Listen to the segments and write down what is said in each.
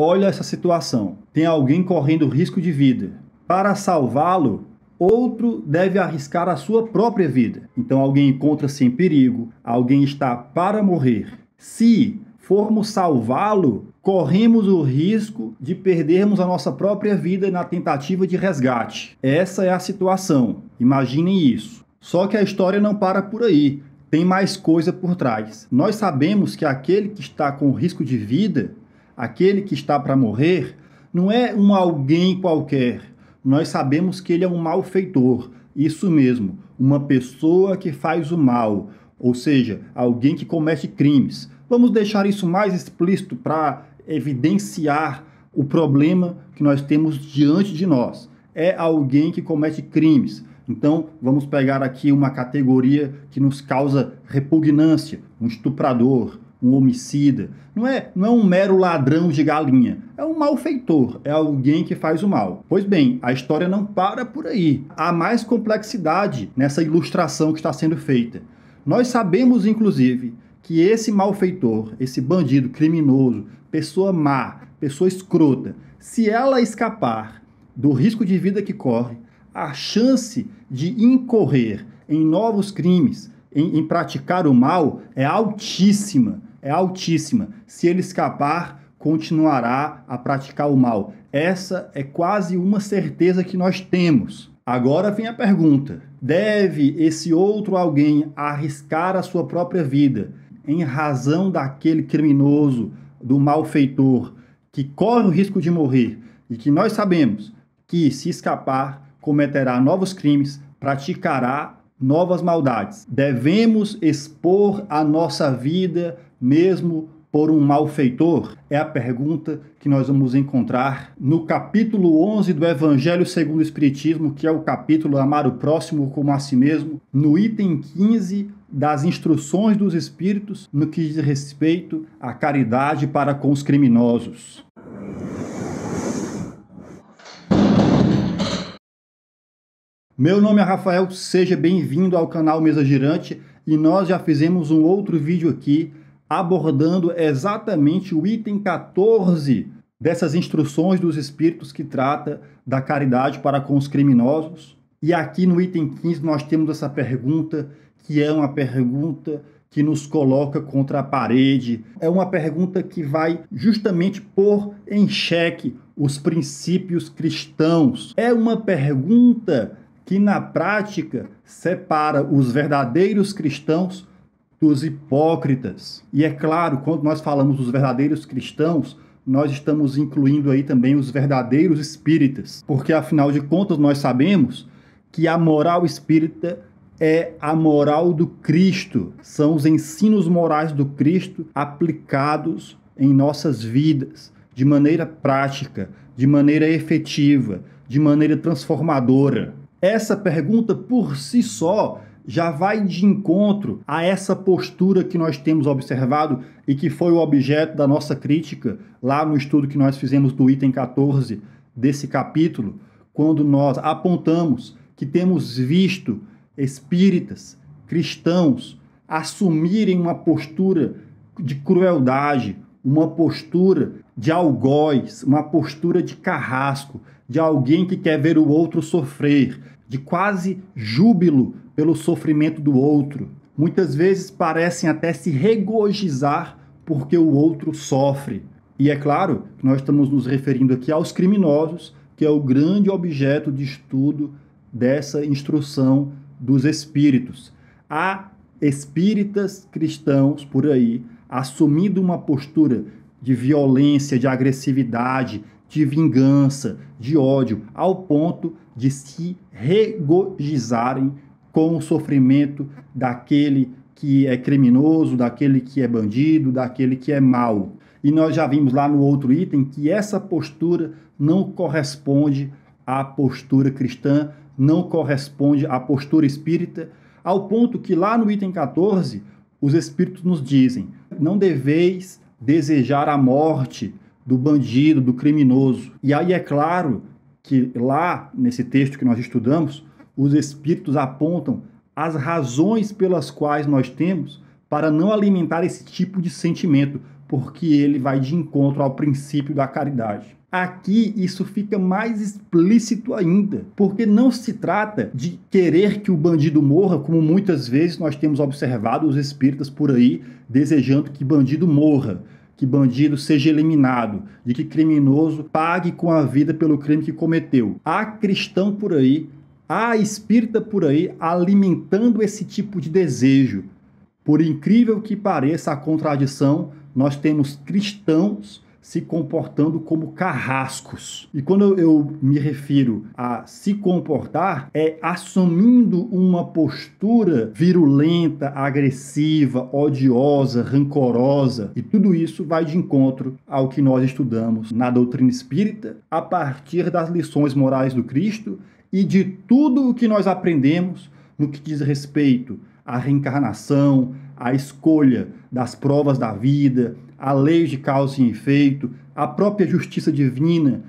Olha essa situação. Tem alguém correndo risco de vida. Para salvá-lo, outro deve arriscar a sua própria vida. Então alguém encontra-se em perigo, alguém está para morrer. Se formos salvá-lo, corremos o risco de perdermos a nossa própria vida na tentativa de resgate. Essa é a situação. Imaginem isso. Só que a história não para por aí tem mais coisa por trás. Nós sabemos que aquele que está com risco de vida aquele que está para morrer, não é um alguém qualquer. Nós sabemos que ele é um malfeitor, isso mesmo, uma pessoa que faz o mal, ou seja, alguém que comete crimes. Vamos deixar isso mais explícito para evidenciar o problema que nós temos diante de nós. É alguém que comete crimes. Então, vamos pegar aqui uma categoria que nos causa repugnância, um estuprador, um homicida. Não é, não é um mero ladrão de galinha. É um malfeitor, é alguém que faz o mal. Pois bem, a história não para por aí. Há mais complexidade nessa ilustração que está sendo feita. Nós sabemos, inclusive, que esse malfeitor, esse bandido criminoso, pessoa má, pessoa escrota, se ela escapar do risco de vida que corre, a chance de incorrer em novos crimes, em, em, praticar o mal, é altíssima é altíssima. Se ele escapar, continuará a praticar o mal. Essa é quase uma certeza que nós temos. Agora vem a pergunta: deve esse outro alguém arriscar a sua própria vida em razão daquele criminoso, do malfeitor que corre o risco de morrer e que nós sabemos que, se escapar, cometerá novos crimes, praticará novas maldades. Devemos expor a nossa vida mesmo por um malfeitor? É a pergunta que nós vamos encontrar no capítulo 11 do Evangelho segundo o Espiritismo, que é o capítulo Amar o Próximo como a Si Mesmo, no item 15 das instruções dos Espíritos no que diz respeito à caridade para com os criminosos. Meu nome é Rafael, seja bem-vindo ao canal Mesa Girante e nós já fizemos um outro vídeo aqui abordando exatamente o item 14 dessas instruções dos espíritos que trata da caridade para com os criminosos. E aqui no item 15 nós temos essa pergunta, que é uma pergunta que nos coloca contra a parede. É uma pergunta que vai justamente pôr em xeque os princípios cristãos. É uma pergunta que na prática separa os verdadeiros cristãos dos hipócritas. E é claro, quando nós falamos dos verdadeiros cristãos, nós estamos incluindo aí também os verdadeiros espíritas, porque afinal de contas nós sabemos que a moral espírita é a moral do Cristo, são os ensinos morais do Cristo aplicados em nossas vidas de maneira prática, de maneira efetiva, de maneira transformadora. Essa pergunta por si só já vai de encontro a essa postura que nós temos observado e que foi o objeto da nossa crítica lá no estudo que nós fizemos do item 14 desse capítulo, quando nós apontamos que temos visto espíritas, cristãos, assumirem uma postura de crueldade, uma postura de algoz, uma postura de carrasco, de alguém que quer ver o outro sofrer, de quase júbilo pelo sofrimento do outro. Muitas vezes parecem até se regozijar porque o outro sofre. E é claro que nós estamos nos referindo aqui aos criminosos, que é o grande objeto de estudo dessa instrução dos espíritos. Há espíritas cristãos por aí assumindo uma postura de violência, de agressividade, de vingança, de ódio, ao ponto de se regozijarem com o sofrimento daquele que é criminoso, daquele que é bandido, daquele que é mau. E nós já vimos lá no outro item que essa postura não corresponde à postura cristã, não corresponde à postura espírita, ao ponto que lá no item 14, os espíritos nos dizem: não deveis desejar a morte do bandido, do criminoso. E aí é claro que lá nesse texto que nós estudamos, os espíritos apontam as razões pelas quais nós temos para não alimentar esse tipo de sentimento, porque ele vai de encontro ao princípio da caridade. Aqui isso fica mais explícito ainda, porque não se trata de querer que o bandido morra, como muitas vezes nós temos observado os espíritas por aí desejando que bandido morra que bandido seja eliminado, de que criminoso pague com a vida pelo crime que cometeu. Há cristão por aí, há espírita por aí alimentando esse tipo de desejo. Por incrível que pareça a contradição, nós temos cristãos se comportando como carrascos. E quando eu me refiro a se comportar, é assumindo uma postura virulenta, agressiva, odiosa, rancorosa. E tudo isso vai de encontro ao que nós estudamos na doutrina espírita, a partir das lições morais do Cristo e de tudo o que nós aprendemos no que diz respeito à reencarnação, à escolha das provas da vida a lei de causa e efeito, a própria justiça divina,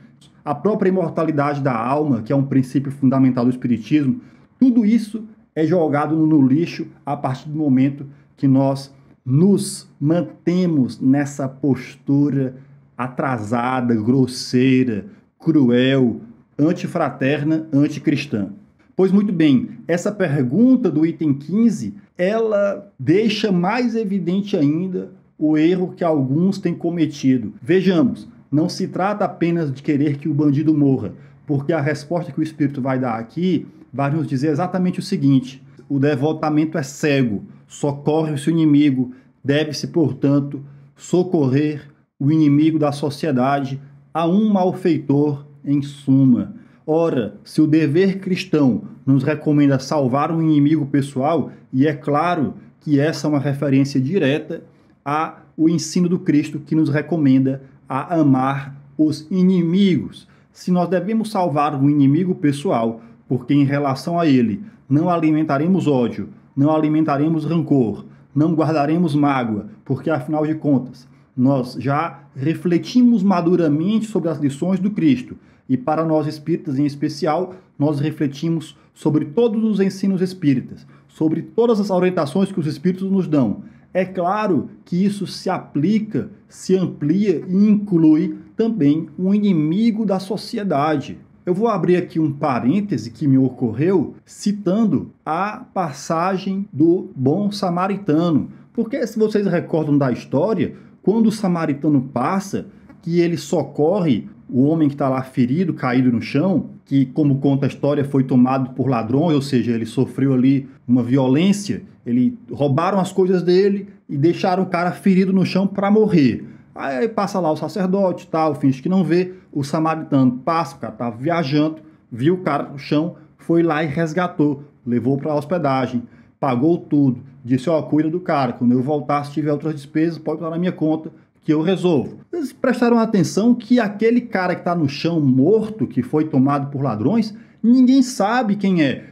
a própria imortalidade da alma, que é um princípio fundamental do Espiritismo, tudo isso é jogado no lixo a partir do momento que nós nos mantemos nessa postura atrasada, grosseira, cruel, antifraterna, anticristã. Pois muito bem, essa pergunta do item 15, ela deixa mais evidente ainda o erro que alguns têm cometido. Vejamos, não se trata apenas de querer que o bandido morra, porque a resposta que o Espírito vai dar aqui vai nos dizer exatamente o seguinte: o devotamento é cego, socorre-se o inimigo, deve-se, portanto, socorrer o inimigo da sociedade a um malfeitor, em suma. Ora, se o dever cristão nos recomenda salvar um inimigo pessoal, e é claro que essa é uma referência direta a o ensino do Cristo que nos recomenda a amar os inimigos. Se nós devemos salvar um inimigo pessoal, porque em relação a ele não alimentaremos ódio, não alimentaremos rancor, não guardaremos mágoa, porque afinal de contas, nós já refletimos maduramente sobre as lições do Cristo. E para nós espíritas em especial, nós refletimos sobre todos os ensinos espíritas, sobre todas as orientações que os espíritos nos dão. É claro que isso se aplica, se amplia e inclui também um inimigo da sociedade. Eu vou abrir aqui um parêntese que me ocorreu citando a passagem do bom samaritano. Porque se vocês recordam da história, quando o samaritano passa, que ele socorre o homem que está lá ferido, caído no chão, que, como conta a história, foi tomado por ladrão, ou seja, ele sofreu ali uma violência, ele roubaram as coisas dele e deixaram o cara ferido no chão para morrer. Aí passa lá o sacerdote, tal, finge que não vê, o samaritano passa, o cara estava tá viajando, viu o cara no chão, foi lá e resgatou, levou para a hospedagem, pagou tudo, disse, ó, oh, cuida do cara, quando eu voltar, se tiver outras despesas, pode estar na minha conta, que eu resolvo. Vocês prestaram atenção que aquele cara que está no chão morto, que foi tomado por ladrões, ninguém sabe quem é.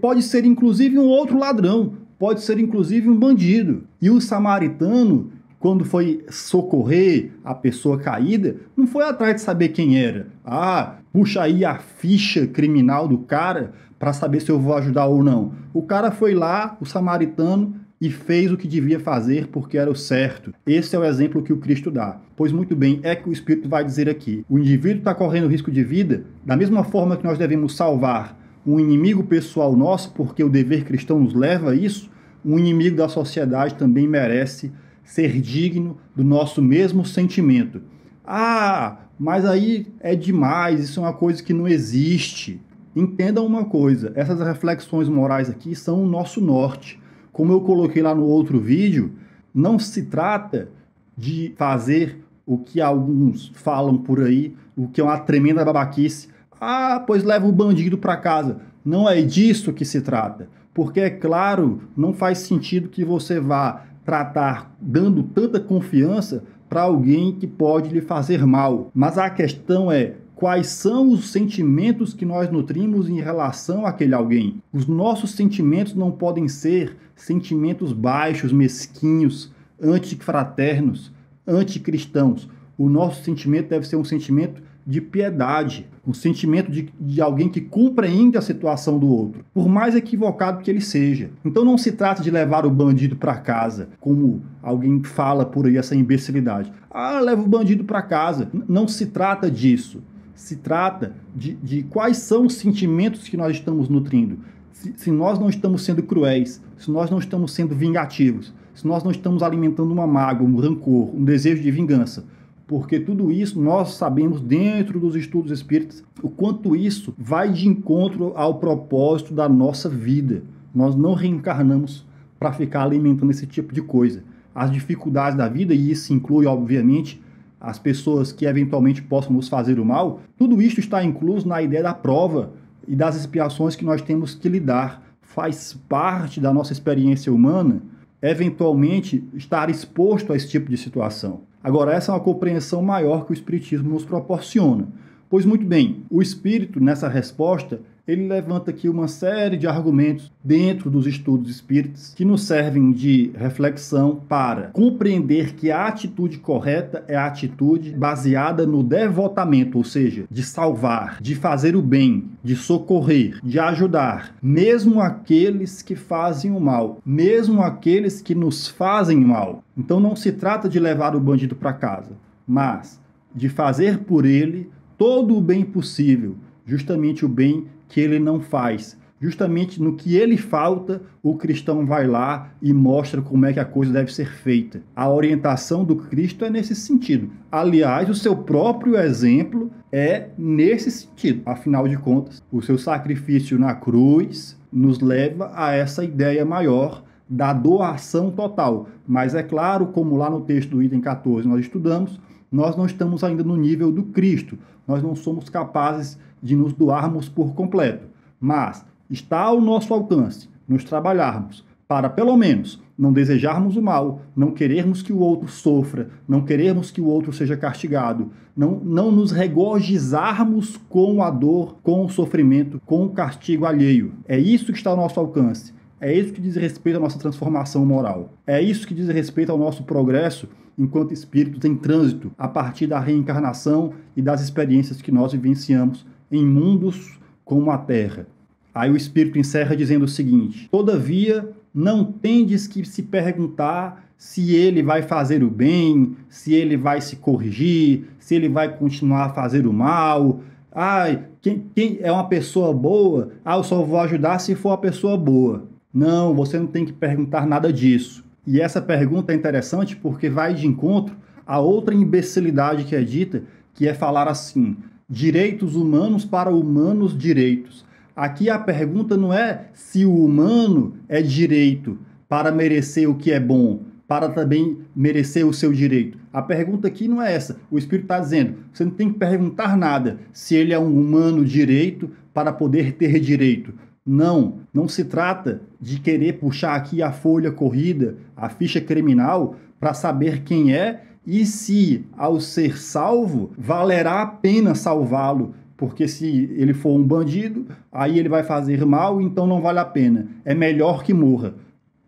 Pode ser inclusive um outro ladrão, pode ser inclusive um bandido. E o samaritano, quando foi socorrer a pessoa caída, não foi atrás de saber quem era. Ah, puxa aí a ficha criminal do cara para saber se eu vou ajudar ou não. O cara foi lá, o samaritano, e fez o que devia fazer porque era o certo. Esse é o exemplo que o Cristo dá. Pois muito bem, é que o Espírito vai dizer aqui: o indivíduo está correndo risco de vida, da mesma forma que nós devemos salvar um inimigo pessoal nosso, porque o dever cristão nos leva a isso, um inimigo da sociedade também merece ser digno do nosso mesmo sentimento. Ah, mas aí é demais, isso é uma coisa que não existe. Entenda uma coisa: essas reflexões morais aqui são o nosso norte. Como eu coloquei lá no outro vídeo, não se trata de fazer o que alguns falam por aí, o que é uma tremenda babaquice. Ah, pois leva o bandido para casa. Não é disso que se trata. Porque, é claro, não faz sentido que você vá tratar dando tanta confiança para alguém que pode lhe fazer mal. Mas a questão é quais são os sentimentos que nós nutrimos em relação àquele alguém. Os nossos sentimentos não podem ser sentimentos baixos, mesquinhos, antifraternos, anticristãos. O nosso sentimento deve ser um sentimento de piedade, um sentimento de, de alguém que compreende a situação do outro, por mais equivocado que ele seja. Então não se trata de levar o bandido para casa, como alguém fala por aí essa imbecilidade. Ah, leva o bandido para casa. Não se trata disso se trata de, de quais são os sentimentos que nós estamos nutrindo. Se, se nós não estamos sendo cruéis, se nós não estamos sendo vingativos, se nós não estamos alimentando uma mágoa, um rancor, um desejo de vingança, porque tudo isso nós sabemos dentro dos estudos espíritas o quanto isso vai de encontro ao propósito da nossa vida. Nós não reencarnamos para ficar alimentando esse tipo de coisa. As dificuldades da vida, e isso inclui, obviamente, as pessoas que eventualmente possam nos fazer o mal, tudo isto está incluso na ideia da prova e das expiações que nós temos que lidar. Faz parte da nossa experiência humana, eventualmente, estar exposto a esse tipo de situação. Agora, essa é uma compreensão maior que o Espiritismo nos proporciona. Pois muito bem, o Espírito, nessa resposta, ele levanta aqui uma série de argumentos dentro dos estudos espíritas que nos servem de reflexão para compreender que a atitude correta é a atitude baseada no devotamento, ou seja, de salvar, de fazer o bem, de socorrer, de ajudar, mesmo aqueles que fazem o mal, mesmo aqueles que nos fazem mal. Então não se trata de levar o bandido para casa, mas de fazer por ele todo o bem possível, justamente o bem que ele não faz. Justamente no que ele falta, o cristão vai lá e mostra como é que a coisa deve ser feita. A orientação do Cristo é nesse sentido. Aliás, o seu próprio exemplo é nesse sentido. Afinal de contas, o seu sacrifício na cruz nos leva a essa ideia maior da doação total. Mas é claro, como lá no texto do item 14 nós estudamos, nós não estamos ainda no nível do Cristo. Nós não somos capazes de nos doarmos por completo. Mas está ao nosso alcance nos trabalharmos para, pelo menos, não desejarmos o mal, não querermos que o outro sofra, não querermos que o outro seja castigado, não, não nos regozijarmos com a dor, com o sofrimento, com o castigo alheio. É isso que está ao nosso alcance é isso que diz respeito à nossa transformação moral. É isso que diz respeito ao nosso progresso enquanto espíritos em trânsito, a partir da reencarnação e das experiências que nós vivenciamos em mundos como a Terra. Aí o espírito encerra dizendo o seguinte: Todavia, não tendes que se perguntar se ele vai fazer o bem, se ele vai se corrigir, se ele vai continuar a fazer o mal. Ai, quem, quem é uma pessoa boa? Ah, eu só vou ajudar se for uma pessoa boa. Não, você não tem que perguntar nada disso. E essa pergunta é interessante porque vai de encontro a outra imbecilidade que é dita, que é falar assim: direitos humanos para humanos direitos. Aqui a pergunta não é se o humano é direito para merecer o que é bom, para também merecer o seu direito. A pergunta aqui não é essa. O Espírito está dizendo: você não tem que perguntar nada se ele é um humano direito para poder ter direito. Não, não se trata de querer puxar aqui a folha corrida, a ficha criminal, para saber quem é e se, ao ser salvo, valerá a pena salvá-lo porque se ele for um bandido, aí ele vai fazer mal, então não vale a pena. É melhor que morra.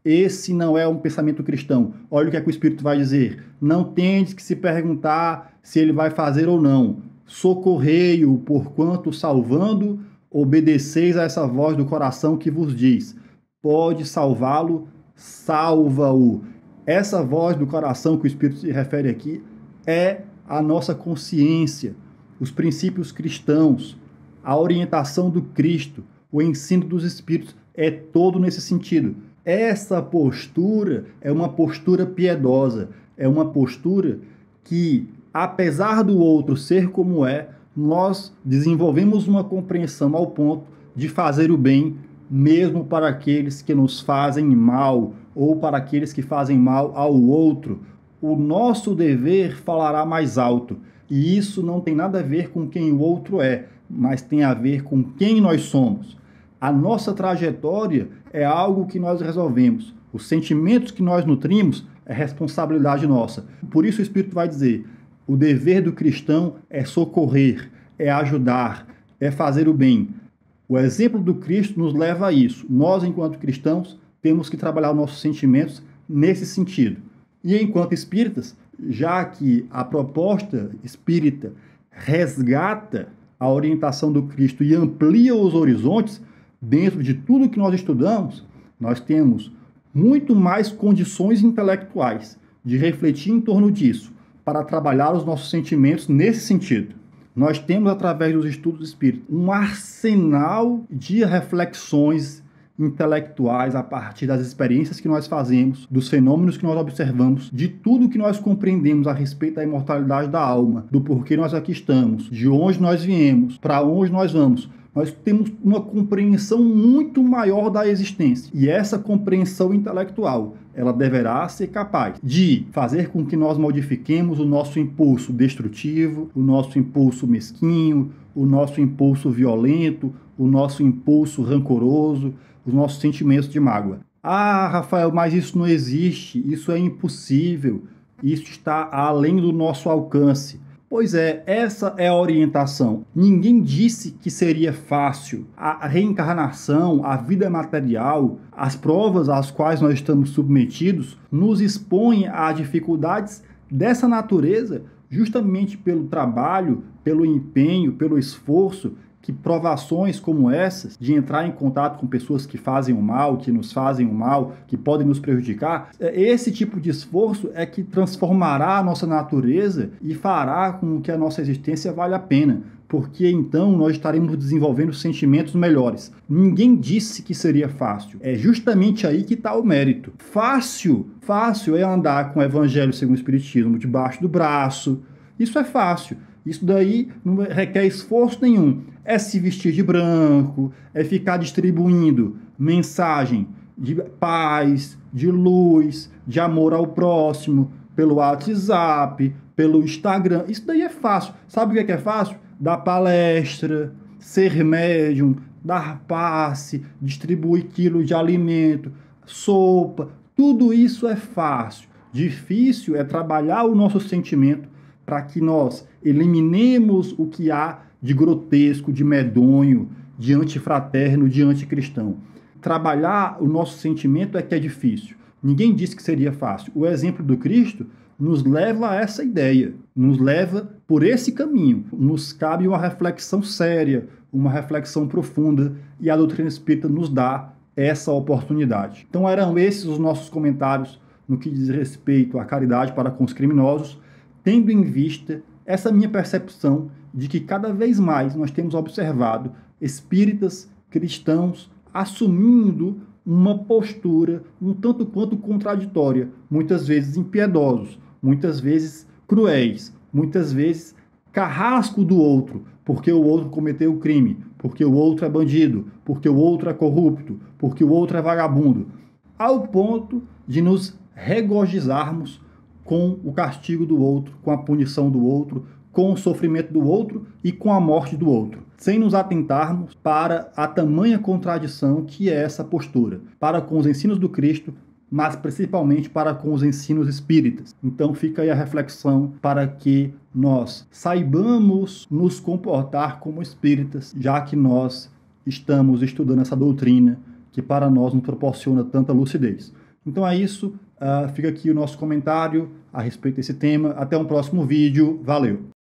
Esse não é um pensamento cristão. Olha o que, é que o Espírito vai dizer. Não tendes que se perguntar se ele vai fazer ou não. Socorrei-o, porquanto salvando obedeceis a essa voz do coração que vos diz: pode salvá-lo, salva-o. Essa voz do coração que o Espírito se refere aqui é a nossa consciência, os princípios cristãos, a orientação do Cristo, o ensino dos Espíritos, é todo nesse sentido. Essa postura é uma postura piedosa, é uma postura que, apesar do outro ser como é, nós desenvolvemos uma compreensão ao ponto de fazer o bem mesmo para aqueles que nos fazem mal ou para aqueles que fazem mal ao outro. O nosso dever falará mais alto, e isso não tem nada a ver com quem o outro é, mas tem a ver com quem nós somos. A nossa trajetória é algo que nós resolvemos. Os sentimentos que nós nutrimos é responsabilidade nossa. Por isso o Espírito vai dizer: o dever do cristão é socorrer, é ajudar, é fazer o bem. O exemplo do Cristo nos leva a isso. Nós, enquanto cristãos, temos que trabalhar nossos sentimentos nesse sentido. E enquanto espíritas, já que a proposta espírita resgata a orientação do Cristo e amplia os horizontes, dentro de tudo que nós estudamos, nós temos muito mais condições intelectuais de refletir em torno disso para trabalhar os nossos sentimentos nesse sentido. Nós temos, através dos estudos do espírito, um arsenal de reflexões intelectuais a partir das experiências que nós fazemos, dos fenômenos que nós observamos, de tudo que nós compreendemos a respeito da imortalidade da alma, do porquê nós aqui estamos, de onde nós viemos, para onde nós vamos nós temos uma compreensão muito maior da existência. E essa compreensão intelectual, ela deverá ser capaz de fazer com que nós modifiquemos o nosso impulso destrutivo, o nosso impulso mesquinho, o nosso impulso violento, o nosso impulso rancoroso, os nossos sentimentos de mágoa. Ah, Rafael, mas isso não existe, isso é impossível, isso está além do nosso alcance. Pois é, essa é a orientação. Ninguém disse que seria fácil. A reencarnação, a vida material, as provas às quais nós estamos submetidos nos expõem a dificuldades dessa natureza justamente pelo trabalho, pelo empenho, pelo esforço que provações como essas, de entrar em contato com pessoas que fazem o mal, que nos fazem o mal, que podem nos prejudicar, é, esse tipo de esforço é que transformará a nossa natureza e fará com que a nossa existência valha a pena. Porque então nós estaremos desenvolvendo sentimentos melhores. Ninguém disse que seria fácil. É justamente aí que está o mérito. Fácil, fácil é andar com o Evangelho segundo o Espiritismo debaixo do braço. Isso é fácil. Isso daí não é, requer esforço nenhum é se vestir de branco, é ficar distribuindo mensagem de paz, de luz, de amor ao próximo, pelo WhatsApp, pelo Instagram. Isso daí é fácil. Sabe o que é, que é fácil? Dar palestra, ser médium, dar passe, distribuir quilo de alimento, sopa. Tudo isso é fácil. Difícil é trabalhar o nosso sentimento para que nós eliminemos o que há de grotesco, de medonho, de antifraterno, de anticristão. Trabalhar o nosso sentimento é que é difícil. Ninguém disse que seria fácil. O exemplo do Cristo nos leva a essa ideia, nos leva por esse caminho. Nos cabe uma reflexão séria, uma reflexão profunda, e a doutrina espírita nos dá essa oportunidade. Então, eram esses os nossos comentários no que diz respeito à caridade para com os criminosos, tendo em vista essa minha percepção de que cada vez mais nós temos observado espíritas cristãos assumindo uma postura um tanto quanto contraditória, muitas vezes impiedosos, muitas vezes cruéis, muitas vezes carrasco do outro, porque o outro cometeu crime, porque o outro é bandido, porque o outro é corrupto, porque o outro é vagabundo, ao ponto de nos regozijarmos com o castigo do outro, com a punição do outro, com o sofrimento do outro e com a morte do outro, sem nos atentarmos para a tamanha contradição que é essa postura, para com os ensinos do Cristo, mas principalmente para com os ensinos espíritas. Então fica aí a reflexão para que nós saibamos nos comportar como espíritas, já que nós estamos estudando essa doutrina que para nós nos proporciona tanta lucidez. Então é isso, uh, fica aqui o nosso comentário a respeito desse tema. Até um próximo vídeo, valeu!